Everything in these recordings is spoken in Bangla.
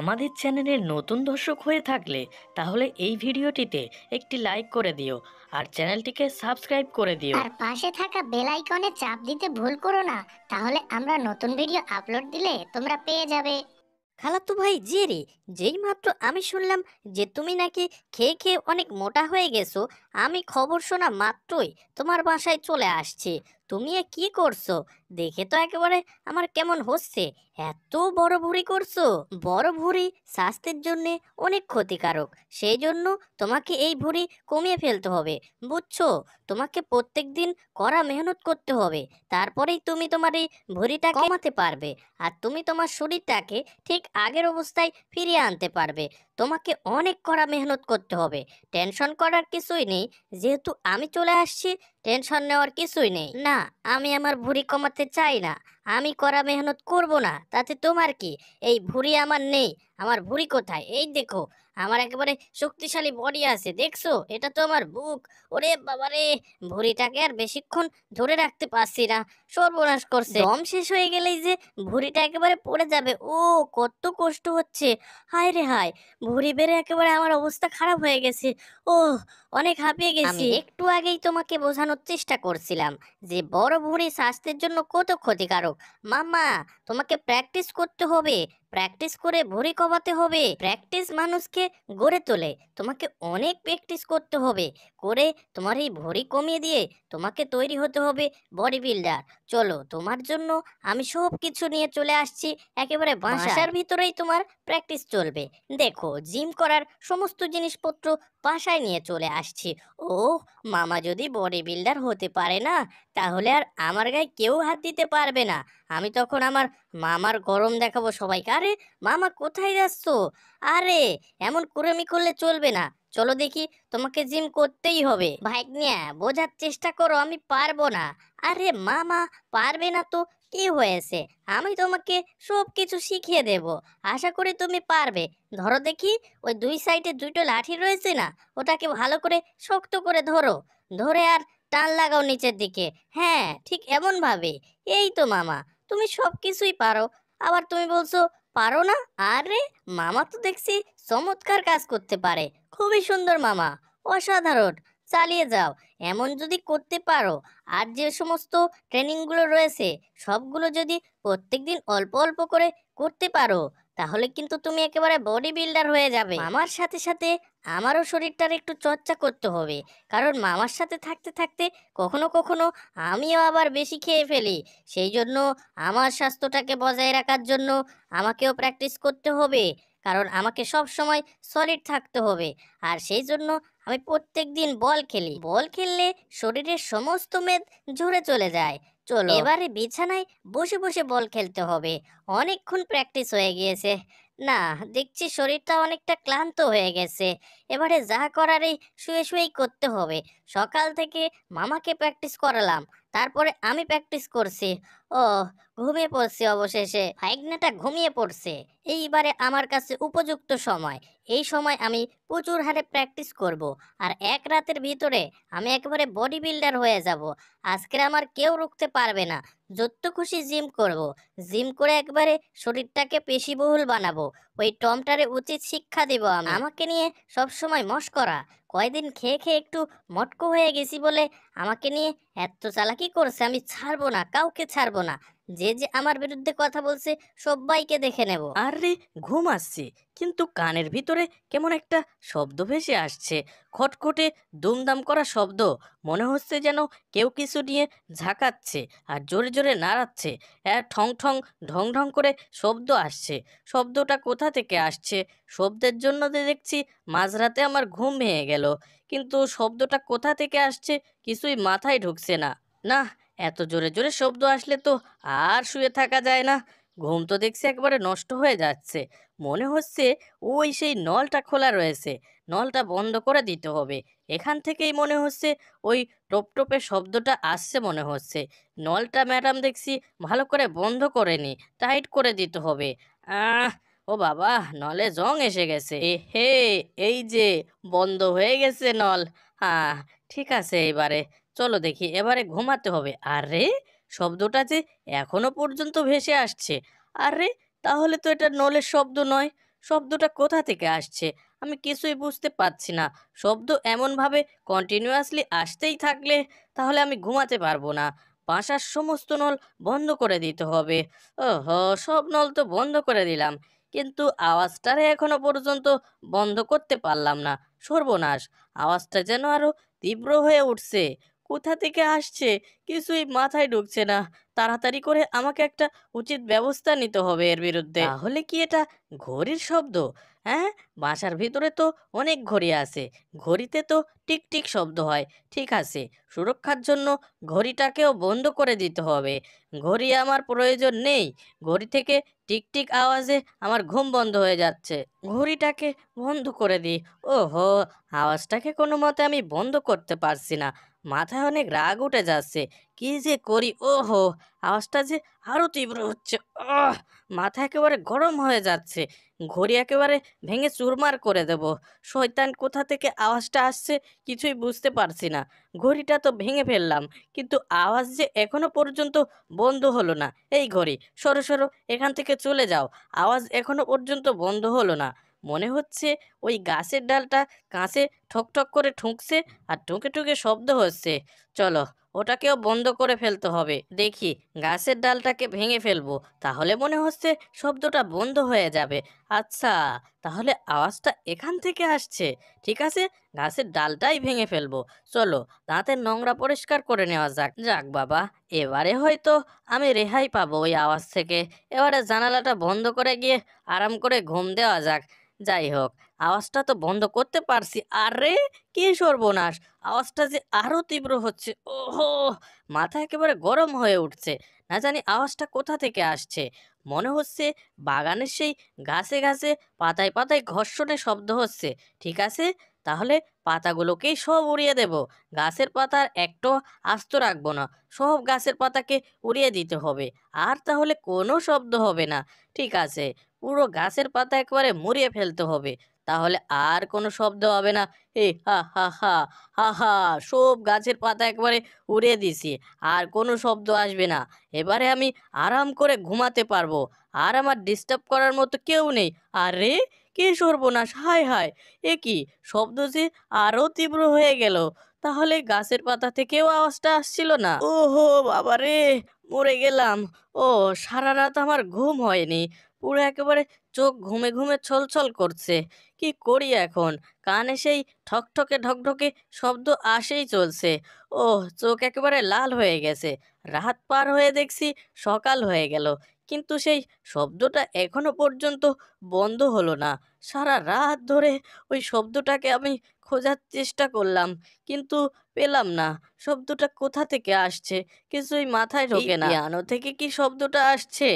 আমাদের চ্যানেলের নতুন দর্শক হয়ে থাকলে তাহলে এই ভিডিওটিতে একটি লাইক করে দিও আর চ্যানেলটিকে সাবস্ক্রাইব করে দিও আর পাশে থাকা বেল আইকনে চাপ দিতে ভুল করো না তাহলে আমরা নতুন ভিডিও আপলোড দিলে তোমরা পেয়ে যাবে খালাতু ভাই যে রে যেই মাত্র আমি শুনলাম যে তুমি নাকি খেয়ে খেয়ে অনেক মোটা হয়ে গেছো আমি খবর শোনা মাত্রই তোমার বাসায় চলে আসছি তুমি কি করছো দেখে তো একেবারে আমার কেমন হচ্ছে এত বড় ভুঁড়ি করছো বড় ভুঁড়ি স্বাস্থ্যের জন্যে অনেক ক্ষতিকারক সেই জন্য তোমাকে এই ভুঁড়ি কমিয়ে ফেলতে হবে বুঝছো তোমাকে প্রত্যেক দিন কড়া মেহনত করতে হবে তারপরেই তুমি তোমার এই ভুঁড়িটা কমাতে পারবে আর তুমি তোমার শরীরটাকে ঠিক আগের অবস্থায় ফিরিয়ে আনতে পারবে তোমাকে অনেক কড়া মেহনত করতে হবে টেনশন করার কিছুই নেই যেহেতু আমি চলে আসছি টেনশন নেওয়ার কিছুই নেই না আমি আমার ভুঁড়ি কমাতে ってチャイナ。আমি করা মেহনত করব না তাতে তোমার কি এই ভুঁড়ি আমার নেই আমার ভুঁড়ি কোথায় এই দেখো আমার একেবারে শক্তিশালী বডি আছে দেখছো এটা তো আমার বুক ওরে বাবারে ভুঁড়িটাকে আর বেশিক্ষণ ধরে রাখতে পারছি না সর্বনাশ করছে দম শেষ হয়ে গেলেই যে ভুঁড়িটা একেবারে পড়ে যাবে ও কত কষ্ট হচ্ছে হায় রে হায় ভুঁড়ি বেড়ে একেবারে আমার অবস্থা খারাপ হয়ে গেছে ও অনেক হাঁপিয়ে গেছি একটু আগেই তোমাকে বোঝানোর চেষ্টা করছিলাম যে বড় ভুঁড়ি স্বাস্থ্যের জন্য কত ক্ষতিকারক মামা তোমাকে প্র্যাকটিস করতে হবে প্র্যাকটিস করে ভরি কমাতে হবে প্র্যাকটিস মানুষকে গড়ে তোলে তোমাকে অনেক প্র্যাকটিস করতে হবে করে তোমার এই ভরি কমিয়ে দিয়ে তোমাকে তৈরি হতে হবে বডি বিল্ডার চলো তোমার জন্য আমি সব কিছু নিয়ে চলে আসছি একেবারে বাসার ভিতরেই তোমার প্র্যাকটিস চলবে দেখো জিম করার সমস্ত জিনিসপত্র বাসায় নিয়ে চলে আসছি ও মামা যদি বডি বিল্ডার হতে পারে না তাহলে আর আমার গায়ে কেউ হাত দিতে পারবে না আমি তখন আমার মামার গরম দেখাবো সবাইকে আরে মামা কোথায় যাচ্ছ আরে এমন কুরমি করলে চলবে না চলো দেখি তোমাকে জিম করতেই হবে ভাইগনিয়া বোঝার চেষ্টা করো আমি পারবো না আরে মামা পারবে না তো কি হয়েছে আমি তোমাকে সব কিছু শিখিয়ে দেব আশা করি তুমি পারবে ধরো দেখি ওই দুই সাইডে দুটো লাঠি রয়েছে না ওটাকে ভালো করে শক্ত করে ধরো ধরে আর টান লাগাও নিচের দিকে হ্যাঁ ঠিক এমনভাবে এই তো মামা তুমি সব কিছুই পারো আবার তুমি বলছো পারো না আরে মামা তো দেখছি চমৎকার কাজ করতে পারে খুবই সুন্দর মামা অসাধারণ চালিয়ে যাও এমন যদি করতে পারো আর যে সমস্ত ট্রেনিংগুলো রয়েছে সবগুলো যদি প্রত্যেক দিন অল্প অল্প করে করতে পারো তাহলে কিন্তু তুমি একেবারে বডি বিল্ডার হয়ে যাবে আমার সাথে সাথে আমারও শরীরটার একটু চর্চা করতে হবে কারণ মামার সাথে থাকতে থাকতে কখনো কখনো আমিও আবার বেশি খেয়ে ফেলি সেই জন্য আমার স্বাস্থ্যটাকে বজায় রাখার জন্য আমাকেও প্র্যাকটিস করতে হবে কারণ আমাকে সব সময় সলিড থাকতে হবে আর সেই জন্য আমি প্রত্যেক দিন বল খেলি বল খেললে শরীরের সমস্ত মেদ ঝরে চলে যায় চলো এবারে বিছানায় বসে বসে বল খেলতে হবে অনেকক্ষণ প্র্যাকটিস হয়ে গিয়েছে না দেখছি শরীরটা অনেকটা ক্লান্ত হয়ে গেছে এবারে যা করারই শুয়ে শুয়েই করতে হবে সকাল থেকে মামাকে প্র্যাকটিস করালাম তারপরে আমি প্র্যাকটিস করছি ও ঘুমিয়ে পড়ছি অবশেষে ফাইগনাটা ঘুমিয়ে পড়ছে এইবারে আমার কাছে উপযুক্ত সময় এই সময় আমি প্রচুর হারে প্র্যাকটিস করব। আর এক রাতের ভিতরে আমি একবারে বডি বিল্ডার হয়ে যাব। আজকে আমার কেউ রুখতে পারবে না যত খুশি জিম করব। জিম করে একবারে শরীরটাকে পেশিবহুল বানাবো ওই টমটারে উচিত শিক্ষা দেব আমাকে নিয়ে সবসময় করা কয়দিন খেয়ে খেয়ে একটু মটকো হয়ে গেছি বলে আমাকে নিয়ে এত চালাকি করছে আমি ছাড়বো না কাউকে ছাড়বো না যে যে আমার বিরুদ্ধে কথা বলছে সবাইকে দেখে নেব আরে ঘুম আসছে কিন্তু কানের ভিতরে কেমন একটা শব্দ ভেসে আসছে খটখটে দুমদাম করা শব্দ মনে হচ্ছে যেন কেউ কিছু নিয়ে ঝাঁকাচ্ছে আর জোরে জোরে নাড়াচ্ছে ঠং ঠং ঢং ঢং করে শব্দ আসছে শব্দটা কোথা থেকে আসছে শব্দের জন্য যে দেখছি মাঝরাতে আমার ঘুম ভেঙে গেল কিন্তু শব্দটা কোথা থেকে আসছে কিছুই মাথায় ঢুকছে না না এত জোরে জোরে শব্দ আসলে তো আর শুয়ে থাকা যায় না ঘুম তো দেখছি একবারে নষ্ট হয়ে যাচ্ছে মনে হচ্ছে ওই সেই নলটা খোলা রয়েছে নলটা বন্ধ করে দিতে হবে এখান থেকেই মনে হচ্ছে ওই টোপটোপে শব্দটা আসছে মনে হচ্ছে নলটা ম্যাডাম দেখছি ভালো করে বন্ধ করেনি টাইট করে দিতে হবে আহ ও বাবা নলে জং এসে গেছে এ হে এই যে বন্ধ হয়ে গেছে নল হ্যাঁ ঠিক আছে এবারে চলো দেখি এবারে ঘুমাতে হবে আরে শব্দটা যে এখনো পর্যন্ত ভেসে আসছে আরে তাহলে তো এটা নলের শব্দ নয় শব্দটা কোথা থেকে আসছে আমি কিছুই বুঝতে পারছি না শব্দ এমনভাবে কন্টিনিউয়াসলি আসতেই থাকলে তাহলে আমি ঘুমাতে পারবো না বাসার সমস্ত নল বন্ধ করে দিতে হবে ওহ সব নল তো বন্ধ করে দিলাম কিন্তু আওয়াজটারে এখনো পর্যন্ত বন্ধ করতে পারলাম না সর্বনাশ আওয়াজটা যেন আরও তীব্র হয়ে উঠছে কোথা থেকে আসছে কিছুই মাথায় ঢুকছে না তাড়াতাড়ি করে আমাকে একটা উচিত ব্যবস্থা নিতে হবে এর বিরুদ্ধে তাহলে কি এটা ঘড়ির শব্দ হ্যাঁ বাসার ভিতরে তো অনেক ঘড়ি আছে ঘড়িতে তো টিকটিক শব্দ হয় ঠিক আছে সুরক্ষার জন্য ঘড়িটাকেও বন্ধ করে দিতে হবে ঘড়ি আমার প্রয়োজন নেই ঘড়ি থেকে টিকটিক আওয়াজে আমার ঘুম বন্ধ হয়ে যাচ্ছে ঘড়িটাকে বন্ধ করে দিই ওহো আওয়াজটাকে কোনো মতে আমি বন্ধ করতে পারছি না মাথায় অনেক রাগ উঠে যাচ্ছে কি যে করি ও হো আওয়াজটা যে আরও তীব্র হচ্ছে আহ মাথা একেবারে গরম হয়ে যাচ্ছে ঘড়ি একেবারে ভেঙে চুরমার করে দেব শৈতান কোথা থেকে আওয়াজটা আসছে কিছুই বুঝতে পারছি না ঘড়িটা তো ভেঙে ফেললাম কিন্তু আওয়াজ যে এখনো পর্যন্ত বন্ধ হলো না এই ঘড়ি সরো সরো এখান থেকে চলে যাও আওয়াজ এখনো পর্যন্ত বন্ধ হলো না মনে হচ্ছে ওই গাছের ডালটা কাঁচে ঠকঠক করে ঠুঁকছে আর ঠুকে ঠুকে শব্দ হচ্ছে চলো ওটাকেও বন্ধ করে ফেলতে হবে দেখি গাছের ডালটাকে ভেঙে ফেলবো তাহলে মনে হচ্ছে শব্দটা বন্ধ হয়ে যাবে আচ্ছা তাহলে আওয়াজটা এখান থেকে আসছে ঠিক আছে গাছের ডালটাই ভেঙে ফেলবো চলো দাঁতের নোংরা পরিষ্কার করে নেওয়া যাক যাক বাবা এবারে হয়তো আমি রেহাই পাবো ওই আওয়াজ থেকে এবারে জানালাটা বন্ধ করে গিয়ে আরাম করে ঘুম দেওয়া যাক যাই হোক আওয়াজটা তো বন্ধ করতে পারছি আরে কি সর্বনাশ আওয়াজটা যে আরও তীব্র হচ্ছে ওহো মাথা একেবারে গরম হয়ে উঠছে না জানি আওয়াজটা কোথা থেকে আসছে মনে হচ্ছে বাগানের সেই গাছে গাছে পাতায় পাতায় ঘর্ষণে শব্দ হচ্ছে ঠিক আছে তাহলে পাতাগুলোকেই সব উড়িয়ে দেব গাছের পাতার একটো আস্ত রাখবো না সব গাছের পাতাকে উড়িয়ে দিতে হবে আর তাহলে কোনো শব্দ হবে না ঠিক আছে পুরো গাছের পাতা একবারে মুড়িয়ে ফেলতে হবে তাহলে আর কোনো শব্দ হবে না এ হা হা হা হা হা সব গাছের পাতা একবারে উড়ে দিছি আর কোনো শব্দ আসবে না এবারে আমি আরাম করে ঘুমাতে পারবো আর আমার ডিস্টার্ব করার মতো কেউ নেই আরে কে সর্বনাশ হায় হায় এ কি শব্দ যে আরও তীব্র হয়ে গেল তাহলে গাছের পাতা থেকেও আওয়াজটা আসছিল না ওহো রে মরে গেলাম ও সারা রাত আমার ঘুম হয়নি পুরো একেবারে চোখ ঘুমে ঘুমে ছলছল করছে কি করি এখন কানে সেই ঠকঠকে ঢকঢকে শব্দ আসেই চলছে ও চোখ একেবারে লাল হয়ে গেছে রাত পার হয়ে দেখছি সকাল হয়ে গেল কিন্তু সেই শব্দটা এখনো পর্যন্ত বন্ধ হলো না সারা রাত ধরে ওই শব্দটাকে আমি খোঁজার চেষ্টা করলাম কিন্তু পেলাম না শব্দটা কোথা থেকে আসছে কিছুই মাথায় ঢোকে না পিয়ানো থেকে কি শব্দটা আসছে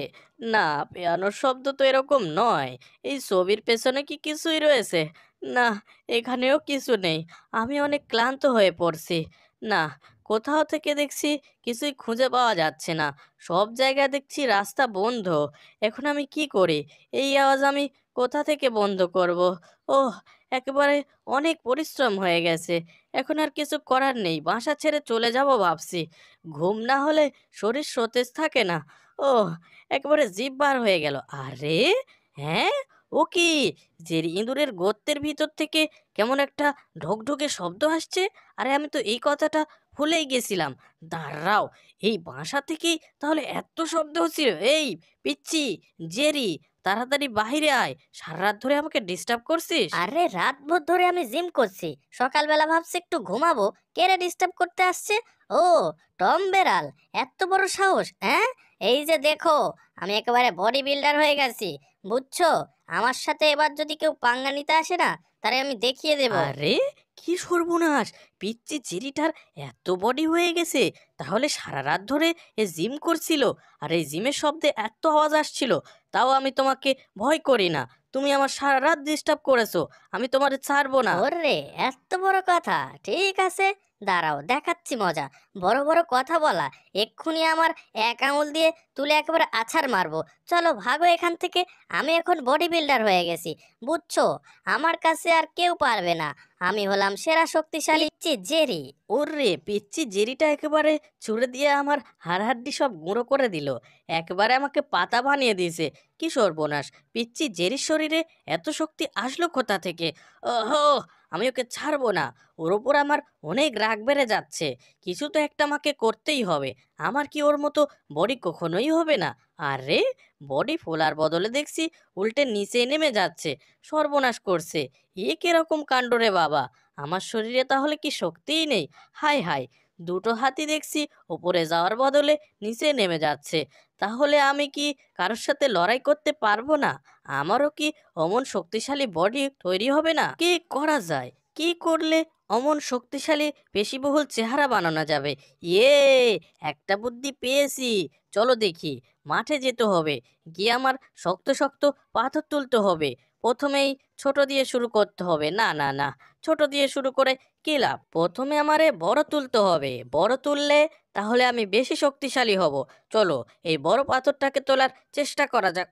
না পেয়ানোর শব্দ তো এরকম নয় এই ছবির পেছনে কি কিছুই রয়েছে না এখানেও কিছু নেই আমি অনেক ক্লান্ত হয়ে পড়ছি না কোথাও থেকে দেখছি কিছুই খুঁজে পাওয়া যাচ্ছে না সব জায়গায় দেখছি রাস্তা বন্ধ এখন আমি কি করি এই আওয়াজ আমি কোথা থেকে বন্ধ করব। ওহ একেবারে অনেক পরিশ্রম হয়ে গেছে এখন আর কিছু করার নেই বাসা ছেড়ে চলে যাব ভাবছি ঘুম না হলে শরীর সতেজ থাকে না ও একেবারে জিভ বার হয়ে গেল আরে হ্যাঁ ও কি যে ইঁদুরের গর্তের ভিতর থেকে কেমন একটা ঢকঢকে শব্দ আসছে আরে আমি তো এই কথাটা ভুলেই গেছিলাম দাঁড়াও এই বাসা থেকেই তাহলে এত শব্দ হচ্ছিল এই পিচ্ছি জেরি তাড়াতাড়ি বাহিরে আয় সারা রাত ধরে আমাকে ডিস্টার্ব করছিস আরে রাতভর ধরে আমি জিম করছি সকালবেলা ভাবছি একটু ঘুমাবো কে রে ডিস্টার্ব করতে আসছে ও টম বেড়াল এত বড় সাহস হ্যাঁ এই যে দেখো আমি একেবারে বডি বিল্ডার হয়ে গেছি বুঝছো আমার সাথে এবার যদি কেউ পাঙ্গা নিতে আসে না তারে আমি দেখিয়ে দেব আরে কি সর্বনাশ পিচ্চি চিরিটার এত বডি হয়ে গেছে তাহলে সারা রাত ধরে এ জিম করছিল আর এই জিমের শব্দে এত আওয়াজ আসছিল তাও আমি তোমাকে ভয় করি না তুমি আমার সারা রাত ডিস্টার্ব করেছো আমি তোমার ছাড়বো না ওরে এত বড় কথা ঠিক আছে দাঁড়াও দেখাচ্ছি মজা বড় বড় কথা বলা এক্ষুনি আমার এক আঙুল দিয়ে তুলে একেবারে আছাড় মারবো চলো ভাগো এখান থেকে আমি এখন বডি বিল্ডার হয়ে গেছি বুঝছো আমার কাছে আর কেউ পারবে না আমি হলাম সেরা শক্তিশালী পিচ্ছি জেরি ওরে পিচ্ছি জেরিটা একেবারে ছুড়ে দিয়ে আমার হাড়হাড্ডি সব গুঁড়ো করে দিল একবারে আমাকে পাতা বানিয়ে দিয়েছে কি সর্বনাশ পিচ্ছি জেরির শরীরে এত শক্তি আসলো কোথা থেকে ওহো আমি ওকে ছাড়বো না ওর ওপর আমার অনেক রাগ বেড়ে যাচ্ছে কিছু তো একটা আমাকে করতেই হবে আমার কি ওর মতো বডি কখনোই হবে না আরে বডি ফোলার বদলে দেখছি উল্টে নিচে নেমে যাচ্ছে সর্বনাশ করছে এ কীরকম কাণ্ড রে বাবা আমার শরীরে তাহলে কি শক্তিই নেই হাই হাই দুটো হাতি দেখছি ওপরে যাওয়ার বদলে নিচে নেমে যাচ্ছে তাহলে আমি কি কারোর সাথে লড়াই করতে পারবো না আমারও কি অমন শক্তিশালী বডি তৈরি হবে না কি করা যায় কি করলে অমন শক্তিশালী পেশিবহুল চেহারা বানানো যাবে ইয়ে একটা বুদ্ধি পেয়েছি চলো দেখি মাঠে যেতে হবে গিয়ে আমার শক্ত শক্ত পাথর তুলতে হবে প্রথমেই ছোট দিয়ে শুরু করতে হবে না না না ছোট দিয়ে শুরু করে কি লাভ প্রথমে আমারে বড় তুলতে হবে বড় তুললে তাহলে আমি বেশি শক্তিশালী হব চলো এই বড় পাথরটাকে তোলার চেষ্টা করা যাক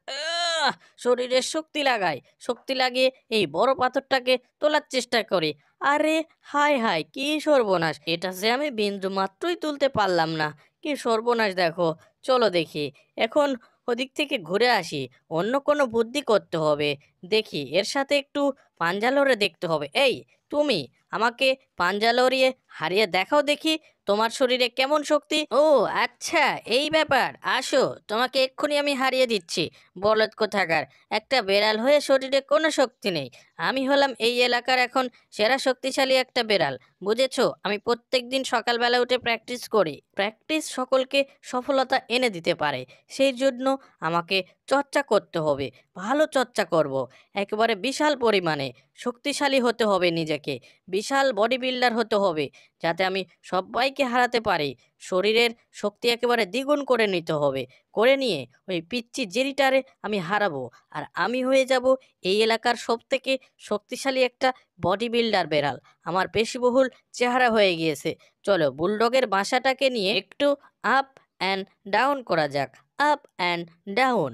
শরীরে শক্তি লাগাই শক্তি লাগিয়ে এই বড় পাথরটাকে তোলার চেষ্টা করি আরে হাই হাই কি সর্বনাশ এটা যে আমি বিন্দু মাত্রই তুলতে পারলাম না কি সর্বনাশ দেখো চলো দেখি এখন ওদিক থেকে ঘুরে আসি অন্য কোনো বুদ্ধি করতে হবে দেখি এর সাথে একটু পাঞ্জালোরে দেখতে হবে এই তুমি আমাকে পাঞ্জা লড়িয়ে হারিয়ে দেখাও দেখি তোমার শরীরে কেমন শক্তি ও আচ্ছা এই ব্যাপার আসো তোমাকে এক্ষুনি আমি হারিয়ে দিচ্ছি বলদ কোথাকার একটা বেড়াল হয়ে শরীরে কোনো শক্তি নেই আমি হলাম এই এলাকার এখন সেরা শক্তিশালী একটা বেড়াল বুঝেছো আমি প্রত্যেক দিন সকালবেলা উঠে প্র্যাকটিস করি প্র্যাকটিস সকলকে সফলতা এনে দিতে পারে সেই জন্য আমাকে চর্চা করতে হবে ভালো চর্চা করব। একেবারে বিশাল পরিমাণে শক্তিশালী হতে হবে নিজেকে বিশাল বডি ফিল্ডার হতে হবে যাতে আমি সবাইকে হারাতে পারি শরীরের শক্তি একেবারে দ্বিগুণ করে নিতে হবে করে নিয়ে ওই পিচ্ছি জেরিটারে আমি হারাবো আর আমি হয়ে যাব এই এলাকার সবথেকে শক্তিশালী একটা বডি বিল্ডার বেড়াল আমার পেশিবহুল চেহারা হয়ে গিয়েছে চলো বুলডগের বাসাটাকে নিয়ে একটু আপ অ্যান্ড ডাউন করা যাক আপ অ্যান্ড ডাউন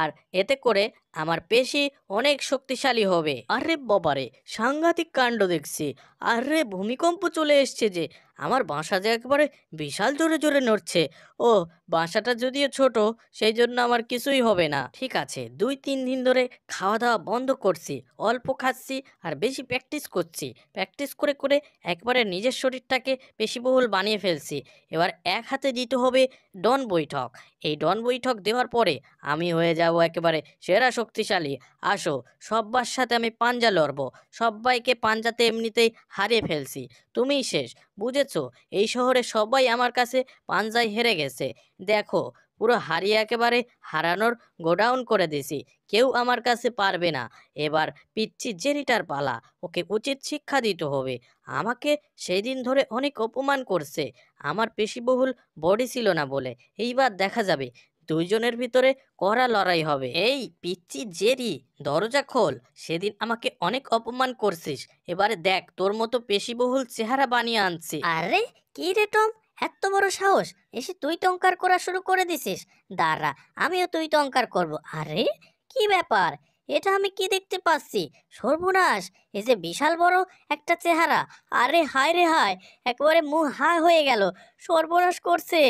আর এতে করে আমার পেশি অনেক শক্তিশালী হবে আরে বাবারে সাংঘাতিক কাণ্ড দেখছি আরে ভূমিকম্প চলে এসছে যে আমার বাসা যে একবারে বিশাল জোরে জোরে নড়ছে ও বাসাটা যদিও ছোট সেই জন্য আমার কিছুই হবে না ঠিক আছে দুই তিন দিন ধরে খাওয়া দাওয়া বন্ধ করছি অল্প খাচ্ছি আর বেশি প্র্যাকটিস করছি প্র্যাকটিস করে করে একবারে নিজের শরীরটাকে পেশিবহুল বানিয়ে ফেলছি এবার এক হাতে দিতে হবে ডন বৈঠক এই ডন বৈঠক দেওয়ার পরে আমি হয়ে যাব একেবারে সেরা শক্তি শক্তিশালী আসো সব্বার সাথে আমি পাঞ্জা লড়বো সব্বাইকে পাঞ্জাতে এমনিতেই হারিয়ে ফেলছি তুমিই শেষ বুঝেছো এই শহরে সবাই আমার কাছে পাঞ্জায় হেরে গেছে দেখো পুরো হারিয়ে একেবারে হারানোর গোডাউন করে দিছি কেউ আমার কাছে পারবে না এবার পিচ্ছি জেনিটার পালা ওকে উচিত শিক্ষা দিতে হবে আমাকে সেই দিন ধরে অনেক অপমান করছে আমার পেশিবহুল বডি ছিল না বলে এইবার দেখা যাবে দুইজনের ভিতরে কড়া লড়াই হবে এই পিচ্ছি জেরি দরজা খোল সেদিন আমাকে অনেক অপমান করছিস এবারে দেখ তোর মতো পেশিবহুল চেহারা বানিয়ে আনছি আরে কি রে টম এত বড় সাহস এসে তুই টঙ্কার করা শুরু করে দিছিস দাঁড়া আমিও তুই টঙ্কার করব আরে কি ব্যাপার এটা আমি কি দেখতে পাচ্ছি সর্বনাশ এ যে বিশাল বড় একটা চেহারা আরে হায় রে হায় একবারে মুখ হা হয়ে গেল সর্বনাশ করছে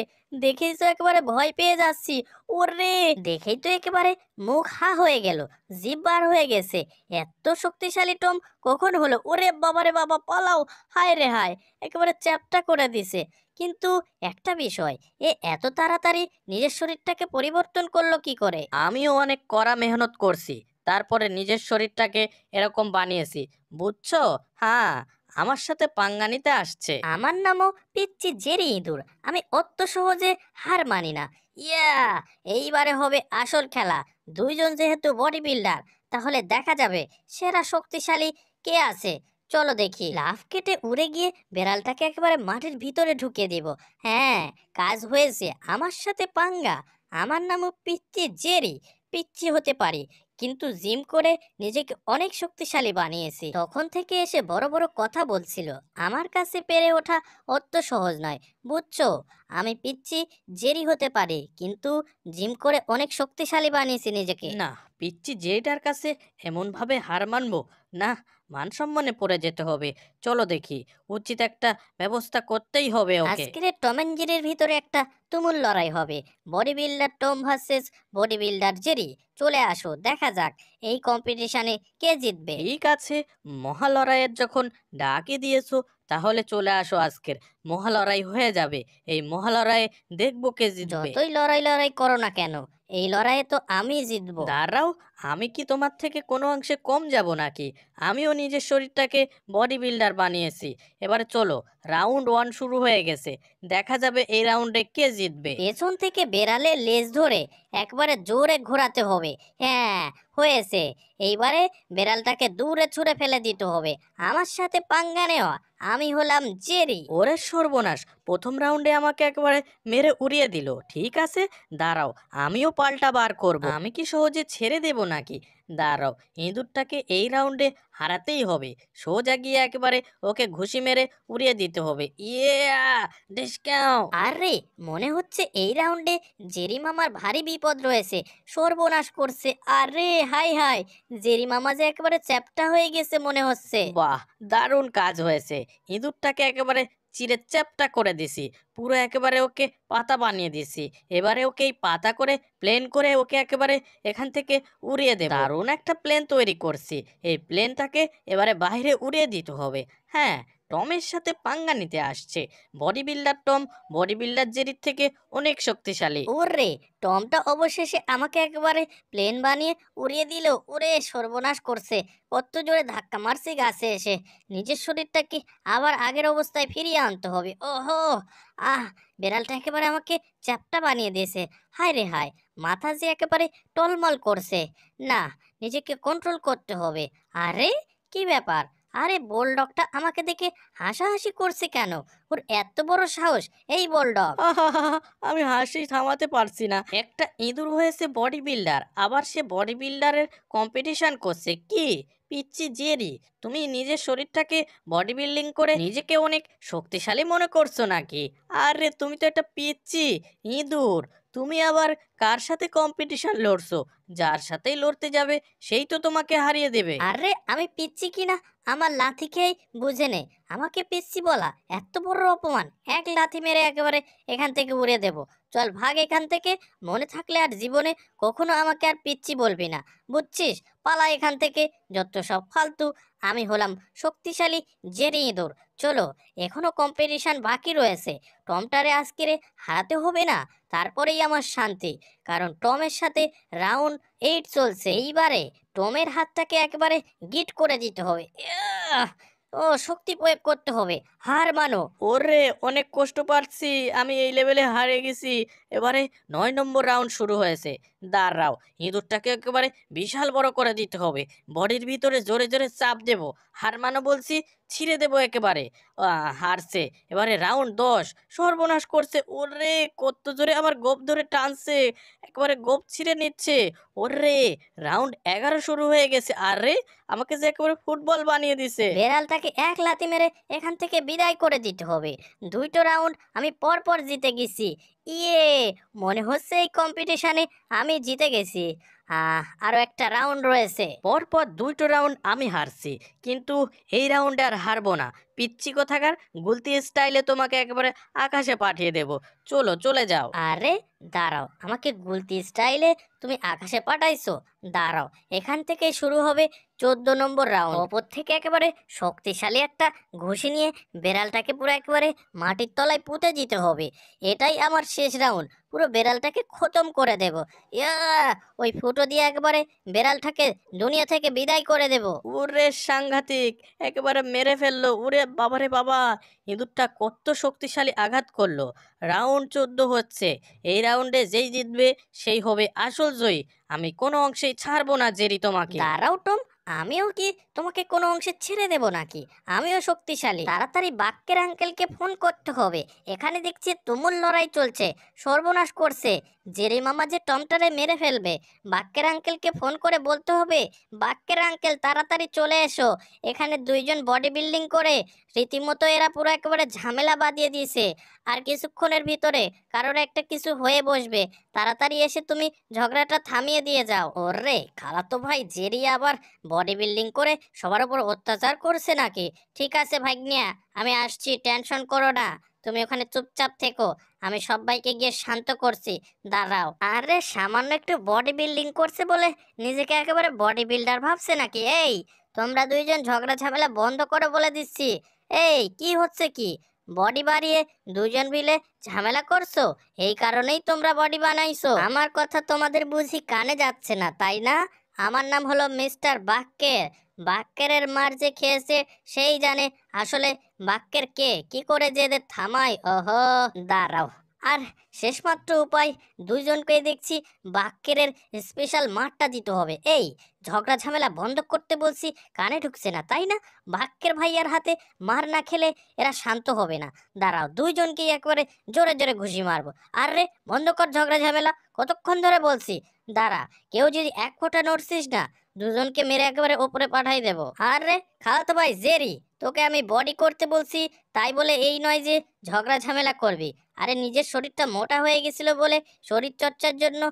দেখেই তো একেবারে ভয় পেয়ে যাচ্ছি ওরে দেখেই তো একেবারে মুখ হা হয়ে গেল জিভ বার হয়ে গেছে এত শক্তিশালী টম কখন হলো ওরে বাবারে বাবা পালাও হায় রে হায় একেবারে চ্যাপটা করে দিছে কিন্তু একটা বিষয় এ এত তাড়াতাড়ি নিজের শরীরটাকে পরিবর্তন করলো কি করে আমিও অনেক কড়া মেহনত করছি তারপরে নিজের শরীরটাকে এরকম বানিয়েছি বুঝছো হ্যাঁ আমার সাথে পাঙ্গা নিতে আসছে আমার নামও পিচ্ছি জেরি ইঁদুর আমি অত সহজে হার মানি না ইয়া এইবারে হবে আসল খেলা দুইজন যেহেতু বডি বিল্ডার তাহলে দেখা যাবে সেরা শক্তিশালী কে আছে চলো দেখি লাফ কেটে উড়ে গিয়ে বেড়ালটাকে একেবারে মাঠের ভিতরে ঢুকিয়ে দিব হ্যাঁ কাজ হয়েছে আমার সাথে পাঙ্গা আমার নামও পিচ্ছি জেরি পিচ্ছি হতে পারি কিন্তু জিম করে নিজেকে অনেক শক্তিশালী বানিয়েছি তখন থেকে এসে বড় বড় কথা বলছিল আমার কাছে পেরে ওঠা অত সহজ নয় বুঝছো আমি পিচ্ছি জেরি হতে পারি কিন্তু জিম করে অনেক শক্তিশালী বানিয়েছি নিজেকে না পিচ্ছি জেরিটার কাছে এমনভাবে হার মানবো না মান সম্মানে পড়ে যেতে হবে চলো দেখি উচিত একটা ব্যবস্থা করতেই হবে ওকে টম অ্যান্ড ভিতরে একটা তুমুল লড়াই হবে body builder Tom versus body builder Jerry চলে আসো দেখা যাক এই কম্পিটিশনে কে জিতবে ঠিক আছে মহালড়াইয়ের যখন ডাকে দিয়েছো তাহলে চলে আসো আজকের মহালড়াই হয়ে যাবে এই মহালড়াইয়ে দেখবো কে জিতবে যতই লড়াই লড়াই করো না কেন এই লড়াইয়ে তো আমি জিতবো দাঁড়াও আমি কি তোমার থেকে কোনো অংশে কম যাব নাকি আমিও নিজের শরীরটাকে বডি বিল্ডার বানিয়েছি এবারে চলো রাউন্ড ওয়ান শুরু হয়ে গেছে দেখা যাবে এই রাউন্ডে কে জিতবে পেছন থেকে বেড়ালে লেজ ধরে একবারে জোরে ঘোরাতে হবে হ্যাঁ হয়েছে এইবারে বেড়ালটাকে দূরে ছুঁড়ে ফেলে দিতে হবে আমার সাথে পাঙ্গা নেওয়া আমি হলাম জেরি ওরে সর্বনাশ প্রথম রাউন্ডে আমাকে একবারে মেরে উড়িয়ে দিল ঠিক আছে দাঁড়াও আমিও কপালটা বার করব আমি কি সহজে ছেড়ে দেব নাকি দাঁড়াও ইঁদুরটাকে এই রাউন্ডে হারাতেই হবে সোজা গিয়ে একেবারে ওকে ঘুষি মেরে উড়িয়ে দিতে হবে ইয়া আরে মনে হচ্ছে এই রাউন্ডে জেরি মামার ভারী বিপদ রয়েছে সর্বনাশ করছে আরে হাই হাই জেরি মামা যে একেবারে চ্যাপটা হয়ে গেছে মনে হচ্ছে বাহ দারুণ কাজ হয়েছে ইঁদুরটাকে একেবারে চিরে চ্যাপটা করে দিছি পুরো একেবারে ওকে পাতা বানিয়ে দিছি এবারে ওকে এই পাতা করে প্লেন করে ওকে একেবারে এখান থেকে উড়িয়ে দেব দারুণ একটা প্লেন তৈরি করছি এই প্লেনটাকে এবারে বাইরে উড়িয়ে দিতে হবে হ্যাঁ টমের সাথে পাঙ্গা নিতে আসছে body builder Tom body builder জেরির থেকে অনেক শক্তিশালী ওরে টমটা অবশেষে আমাকে একেবারে প্লেন বানিয়ে উড়িয়ে দিল ওরে সর্বনাশ করছে কত জোরে ধাক্কা মারছি গাছে এসে নিজের শরীরটাকে আবার আগের অবস্থায় ফিরিয়ে আনতে হবে ওহো আহ বেড়ালটা একেবারে আমাকে চ্যাপটা বানিয়ে দিয়েছে হায় রে হায় মাথা যে একেবারে টলমল করছে না নিজেকে কন্ট্রোল করতে হবে আরে কি ব্যাপার আরে বোলডগটা আমাকে দেখে হাসাহাসি করছে কেন ওর এত বড় সাহস এই বোলডগ আমি হাসি থামাতে পারছি না একটা ইঁদুর হয়েছে বডি বিল্ডার আবার সে বডি বিল্ডারের কম্পিটিশন করছে কি পিচ্ছি জেরি তুমি নিজের শরীরটাকে বডি বিল্ডিং করে নিজেকে অনেক শক্তিশালী মনে করছো নাকি আরে তুমি তো একটা পিচ্ছি ইঁদুর তুমি আবার কার সাথে কম্পিটিশন লড়ছো যার সাথেই লড়তে যাবে সেই তো তোমাকে হারিয়ে দেবে আরে আমি পিচ্ছি কিনা আমার লাথি খেয়ে বুঝে নে আমাকে পিচ্ছি বলা এত বড় অপমান এক লাথি মেরে একেবারে এখান থেকে উড়ে দেব চল ভাগ এখান থেকে মনে থাকলে আর জীবনে কখনো আমাকে আর পিচ্ছি বলবি না বুঝছিস পালা এখান থেকে যত সব ফালতু আমি হলাম শক্তিশালী জেরে ইঁদুর চলো এখনও কম্পিটিশান বাকি রয়েছে টমটারে আজকে হারাতে হবে না তারপরেই আমার শান্তি কারণ টমের সাথে রাউন্ড এইট চলছে এইবারে টমের হাতটাকে একবারে গিট করে দিতে হবে ও শক্তি প্রয়োগ করতে হবে হার মানো ওরে অনেক কষ্ট পাচ্ছি আমি এই লেভেলে হারে গেছি এবারে নয় নম্বর রাউন্ড শুরু হয়েছে দাঁড়াও ইঁদুরটাকে একেবারে বিশাল বড় করে দিতে হবে বডির ভিতরে জোরে জোরে চাপ দেব হার মানো বলছি ছিঁড়ে দেব একেবারে হারছে এবারে রাউন্ড দশ সর্বনাশ করছে ওরে কত জোরে আমার গোপ ধরে টানছে একেবারে গোপ ছিঁড়ে নিচ্ছে ওরে রাউন্ড এগারো শুরু হয়ে গেছে আর রে আমাকে যে একেবারে ফুটবল বানিয়ে দিছে বেড়ালটাকে এক লাতি মেরে এখান থেকে বিদায় করে দিতে হবে দুইটো রাউন্ড আমি পরপর জিতে গেছি ইয়ে মনে হচ্ছে এই কম্পিটিশানে আমি জিতে গেছি আরও একটা রাউন্ড রয়েছে পরপর দুটো রাউন্ড আমি হারছি কিন্তু এই রাউন্ডে আর হারবো না পিচ্ছি কোথাকার গুলতি স্টাইলে তোমাকে একেবারে আকাশে পাঠিয়ে দেব চলো চলে যাও আরে দাঁড়াও আমাকে গুলতি স্টাইলে তুমি আকাশে পাঠাইছো দাঁড়াও এখান থেকে শুরু হবে চোদ্দ নম্বর রাউন্ড অপর থেকে একেবারে শক্তিশালী একটা ঘুষি নিয়ে বেড়ালটাকে পুরো একেবারে মাটির তলায় পুঁতে দিতে হবে এটাই আমার শেষ রাউন্ড পুরো বেড়ালটাকে খতম করে দেব ইয়া ওই ফুটো দিয়ে একবারে বেড়ালটাকে দুনিয়া থেকে বিদায় করে দেব ওরে সাংঘাতিক একেবারে মেরে ফেললো উরে বাবারে বাবা ইঁদুরটা কত শক্তিশালী আঘাত করলো রাউন্ড চোদ্দ হচ্ছে এই রাউন্ডে যেই জিতবে সেই হবে আসল জয়ী আমি কোনো অংশেই ছাড়বো না জেরি তোমাকে দাঁড়াও টম আমিও কি তোমাকে কোনো অংশে ছেড়ে দেব নাকি আমিও শক্তিশালী তাড়াতাড়ি বাক্যের আঙ্কেলকে ফোন করতে হবে এখানে দেখছি তুমুল লড়াই চলছে সর্বনাশ করছে জেরি মামা যে টমটারে মেরে ফেলবে বাক্যের আঙ্কেলকে ফোন করে বলতে হবে বাক্যের আঙ্কেল তাড়াতাড়ি চলে এসো এখানে দুইজন বডি বিল্ডিং করে রীতিমতো এরা পুরো একেবারে ঝামেলা বাঁধিয়ে দিয়েছে আর কিছুক্ষণের ভিতরে কারোর একটা কিছু হয়ে বসবে তাড়াতাড়ি এসে তুমি ঝগড়াটা থামিয়ে দিয়ে যাও ওরে খালাতো ভাই জেরি আবার বডি বিল্ডিং করে সবার উপর অত্যাচার করছে নাকি ঠিক আছে ভাগ্নিয়া আমি আসছি টেনশন করো না তুমি ওখানে চুপচাপ থেকো আমি সবাইকে গিয়ে শান্ত করছি দাঁড়াও আরে সামান্য একটু বডি বিল্ডিং করছে বলে নিজেকে একেবারে বডি বিল্ডার ভাবছে নাকি এই তোমরা দুইজন ঝগড়া ঝামেলা বন্ধ করে বলে দিচ্ছি এই কি হচ্ছে কি বডি বাড়িয়ে দুজন মিলে ঝামেলা করছো এই কারণেই তোমরা বডি বানাইছো আমার কথা তোমাদের বুঝি কানে যাচ্ছে না তাই না আমার নাম হলো মিস্টার বাক্যের বাক্যের মার যে খেয়েছে সেই জানে আসলে বাক্যের কে কি করে যে থামায় অহ দাঁড়াও আর শেষমাত্র উপায় দুইজনকে দেখছি বাক্যের স্পেশাল মাঠটা দিতে হবে এই ঝগড়া ঝামেলা বন্ধ করতে বলছি কানে ঢুকছে না তাই না বাক্যের ভাইয়ার হাতে মার না খেলে এরা শান্ত হবে না দাঁড়াও দুইজনকেই একবারে জোরে জোরে ঘুষি মারবো আর রে বন্ধ কর ঝগড়া ঝামেলা কতক্ষণ ধরে বলছি দাঁড়া কেউ যদি এক ফোঁটা নড়ছিস না দুজনকে মেরে একেবারে ওপরে পাঠাই দেব আর রে খালাতো ভাই জেরি তোকে আমি বডি করতে বলছি তাই বলে এই নয় যে ঝগড়া ঝামেলা করবি আরে নিজের শরীরটা মোটা হয়ে গেছিল বলে শরীর চর্চার জন্য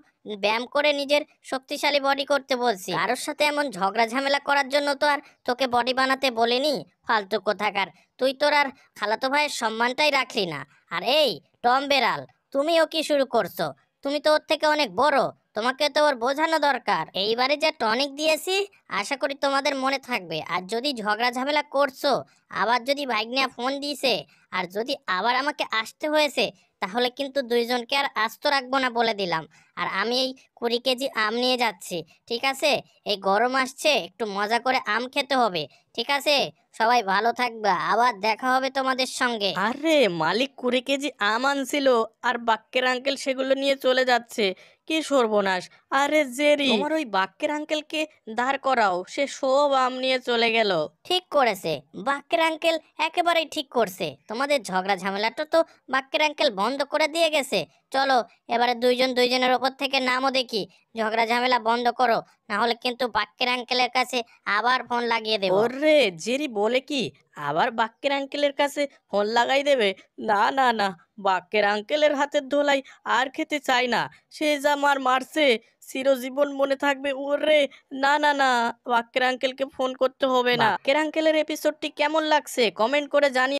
ব্যায়াম করে নিজের শক্তিশালী বডি করতে বলছি কারোর সাথে এমন ঝগড়া ঝামেলা করার জন্য তো আর তোকে বডি বানাতে বলেনি ফালতু কোথাকার তুই তোর আর খালাতো ভাইয়ের সম্মানটাই রাখলি না আর এই টম বেড়াল তুমিও কি শুরু করছো তুমি তো ওর থেকে অনেক বড় তোমাকে তো ওর বোঝানো দরকার এইবারে যা টনিক দিয়েছি আশা করি তোমাদের মনে থাকবে আর যদি ঝগড়া ঝামেলা করছো আবার যদি বাইক নিয়ে ফোন দিয়েছে আর যদি আবার আমাকে আসতে হয়েছে তাহলে কিন্তু দুইজনকে আর আস্ত রাখবো না বলে দিলাম আর আমি এই কুড়ি কেজি আম নিয়ে যাচ্ছি ঠিক আছে এই গরম আসছে একটু মজা করে আম খেতে হবে ঠিক আছে সবাই ভালো থাকবে আবার দেখা হবে তোমাদের সঙ্গে আরে মালিক কুড়ি কেজি আম আনছিল আর বাক্যের আঙ্কেল সেগুলো নিয়ে চলে যাচ্ছে কি সর্বনাশ আরে জেরি তোমার ওই বাক্যের আঙ্কেলকে দাঁড় করাও সে সব আম নিয়ে চলে গেল ঠিক করেছে বাক্যের আঙ্কেল একেবারেই ঠিক করছে তোমাদের ঝগড়া ঝামেলাটা তো বাক্যের আঙ্কেল বন্ধ করে দিয়ে গেছে চলো এবারে দুইজন দুইজনের ওপর থেকে নামও দেখি ঝগড়া ঝামেলা বন্ধ করো না হলে কিন্তু বাক্যের আঙ্কেলের কাছে আবার ফোন লাগিয়ে দেবো রে জেরি বলে কি আবার বাক্যের আঙ্কেলের কাছে ফোন লাগাই দেবে না না না বাক্যের আঙ্কেলের হাতের ধোলাই আর খেতে চাই না সে যা মার মারছে চিরজীবন মনে থাকবে রে না না না বাক্যের আঙ্কেলকে ফোন করতে হবে না বাক্যের আঙ্কেলের এপিসোডটি কেমন লাগছে কমেন্ট করে জানিয়ে